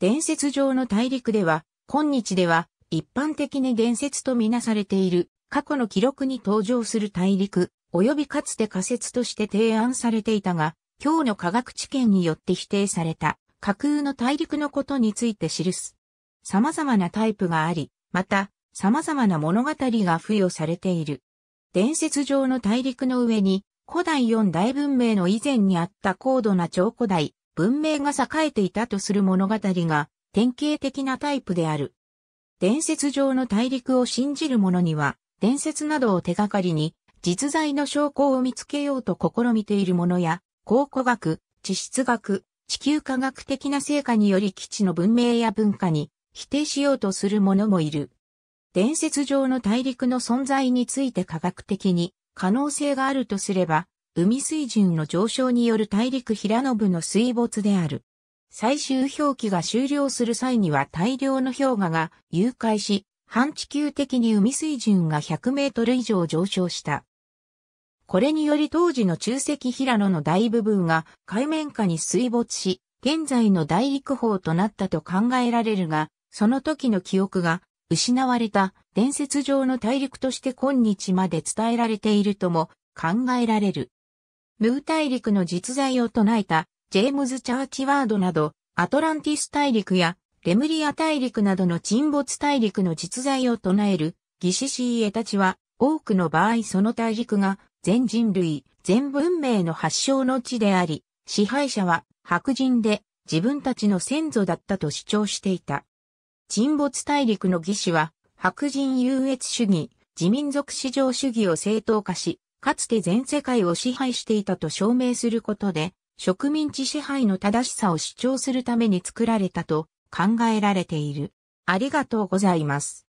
伝説上の大陸では、今日では一般的に伝説とみなされている過去の記録に登場する大陸、及びかつて仮説として提案されていたが、今日の科学知見によって否定された架空の大陸のことについて記す。様々なタイプがあり、また様々な物語が付与されている。伝説上の大陸の上に古代四大文明の以前にあった高度な超古代、文明が栄えていたとする物語が典型的なタイプである。伝説上の大陸を信じる者には、伝説などを手がかりに、実在の証拠を見つけようと試みている者や、考古学、地質学、地球科学的な成果により基地の文明や文化に否定しようとする者もいる。伝説上の大陸の存在について科学的に可能性があるとすれば、海水準の上昇による大陸平野部の水没である。最終氷期が終了する際には大量の氷河が融解し、半地球的に海水準が100メートル以上上昇した。これにより当時の中石平野の大部分が海面下に水没し、現在の大陸峰となったと考えられるが、その時の記憶が失われた伝説上の大陸として今日まで伝えられているとも考えられる。ムー大陸の実在を唱えたジェームズ・チャーチワードなど、アトランティス大陸やレムリア大陸などの沈没大陸の実在を唱えるギシシーエたちは、多くの場合その大陸が全人類、全文明の発祥の地であり、支配者は白人で自分たちの先祖だったと主張していた。沈没大陸の義士は白人優越主義、自民族至上主義を正当化し、かつて全世界を支配していたと証明することで、植民地支配の正しさを主張するために作られたと考えられている。ありがとうございます。